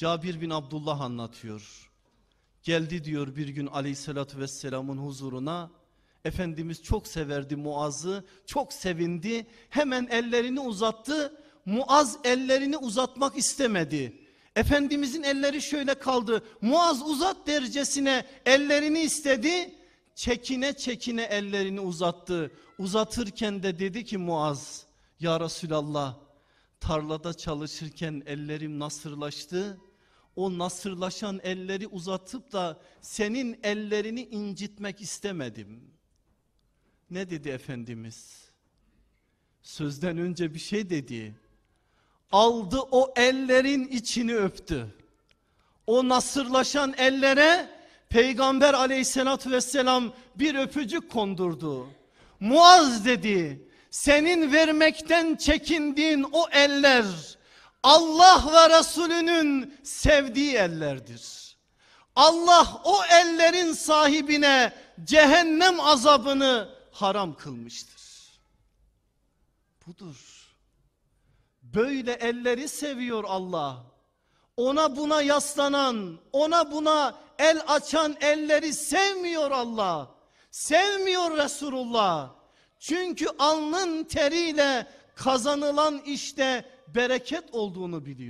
Cabir bin Abdullah anlatıyor. Geldi diyor bir gün aleyhissalatü vesselamın huzuruna. Efendimiz çok severdi Muaz'ı. Çok sevindi. Hemen ellerini uzattı. Muaz ellerini uzatmak istemedi. Efendimizin elleri şöyle kaldı. Muaz uzat derecesine ellerini istedi. Çekine çekine ellerini uzattı. Uzatırken de dedi ki Muaz ya Resulallah tarlada çalışırken ellerim nasırlaştı. O nasırlaşan elleri uzatıp da senin ellerini incitmek istemedim. Ne dedi Efendimiz? Sözden önce bir şey dedi. Aldı o ellerin içini öptü. O nasırlaşan ellere Peygamber aleyhissalatü vesselam bir öpücük kondurdu. Muaz dedi senin vermekten çekindiğin o eller Allah ve Resulünün sevdiği ellerdir. Allah o ellerin sahibine cehennem azabını haram kılmıştır. Budur. Böyle elleri seviyor Allah. Ona buna yaslanan, ona buna el açan elleri sevmiyor Allah. Sevmiyor Resulullah. Çünkü alnın teriyle kazanılan işte bereket olduğunu biliyor.